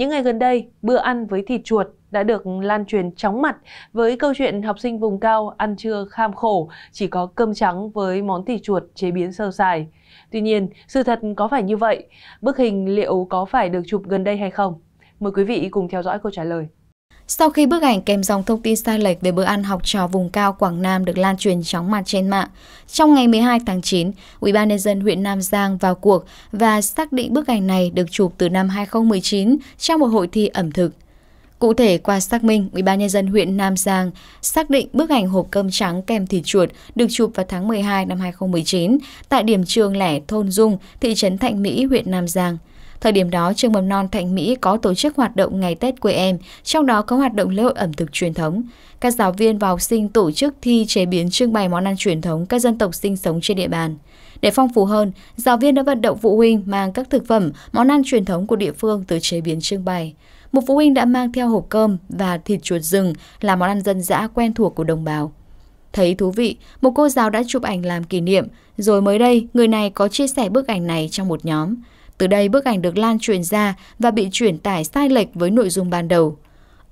Những ngày gần đây, bữa ăn với thịt chuột đã được lan truyền chóng mặt với câu chuyện học sinh vùng cao ăn trưa kham khổ, chỉ có cơm trắng với món thịt chuột chế biến sơ sài. Tuy nhiên, sự thật có phải như vậy? Bức hình liệu có phải được chụp gần đây hay không? Mời quý vị cùng theo dõi câu trả lời. Sau khi bức ảnh kèm dòng thông tin sai lệch về bữa ăn học trò vùng cao Quảng Nam được lan truyền chóng mặt trên mạng, trong ngày 12 tháng 9, ubnd huyện Nam Giang vào cuộc và xác định bức ảnh này được chụp từ năm 2019 trong một hội thi ẩm thực. Cụ thể, qua xác minh, ubnd huyện Nam Giang xác định bức ảnh hộp cơm trắng kèm thịt chuột được chụp vào tháng 12 năm 2019 tại điểm trường lẻ Thôn Dung, thị trấn Thạnh Mỹ, huyện Nam Giang – Thời điểm đó, trường mầm non Thạnh Mỹ có tổ chức hoạt động ngày Tết quê em, trong đó có hoạt động lễ hội ẩm thực truyền thống. Các giáo viên và học sinh tổ chức thi chế biến trưng bày món ăn truyền thống các dân tộc sinh sống trên địa bàn. Để phong phú hơn, giáo viên đã vận động phụ huynh mang các thực phẩm, món ăn truyền thống của địa phương từ chế biến trưng bày. Một phụ huynh đã mang theo hộp cơm và thịt chuột rừng là món ăn dân dã quen thuộc của đồng bào. Thấy thú vị, một cô giáo đã chụp ảnh làm kỷ niệm, rồi mới đây người này có chia sẻ bức ảnh này trong một nhóm. Từ đây bức ảnh được lan truyền ra và bị chuyển tải sai lệch với nội dung ban đầu.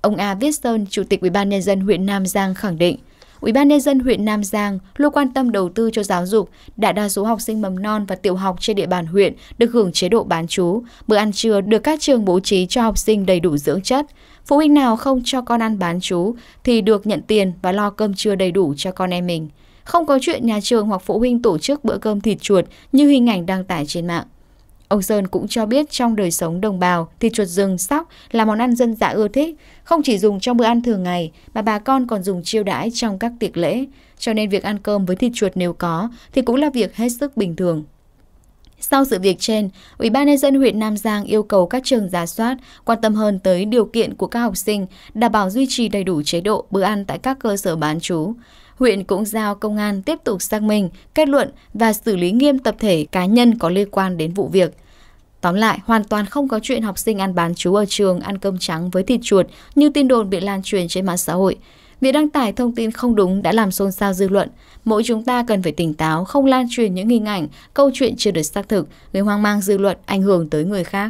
Ông A Viết Sơn, Chủ tịch UBND huyện Nam Giang khẳng định, UBND huyện Nam Giang luôn quan tâm đầu tư cho giáo dục, đại đa số học sinh mầm non và tiểu học trên địa bàn huyện được hưởng chế độ bán chú, bữa ăn trưa được các trường bố trí cho học sinh đầy đủ dưỡng chất. Phụ huynh nào không cho con ăn bán chú thì được nhận tiền và lo cơm trưa đầy đủ cho con em mình. Không có chuyện nhà trường hoặc phụ huynh tổ chức bữa cơm thịt chuột như hình ảnh đăng tải trên mạng. Ông Sơn cũng cho biết trong đời sống đồng bào thì chuột rừng sóc là món ăn dân dã dạ ưa thích, không chỉ dùng trong bữa ăn thường ngày mà bà con còn dùng chiêu đãi trong các tiệc lễ, cho nên việc ăn cơm với thịt chuột nếu có thì cũng là việc hết sức bình thường. Sau sự việc trên, ủy ban nhân dân huyện Nam Giang yêu cầu các trường giả soát, quan tâm hơn tới điều kiện của các học sinh, đảm bảo duy trì đầy đủ chế độ bữa ăn tại các cơ sở bán trú. Huyện cũng giao công an tiếp tục xác minh, kết luận và xử lý nghiêm tập thể cá nhân có liên quan đến vụ việc. Tóm lại, hoàn toàn không có chuyện học sinh ăn bán chú ở trường ăn cơm trắng với thịt chuột như tin đồn bị lan truyền trên mạng xã hội. Việc đăng tải thông tin không đúng đã làm xôn xao dư luận. Mỗi chúng ta cần phải tỉnh táo, không lan truyền những hình ảnh, câu chuyện chưa được xác thực, gây hoang mang dư luận, ảnh hưởng tới người khác.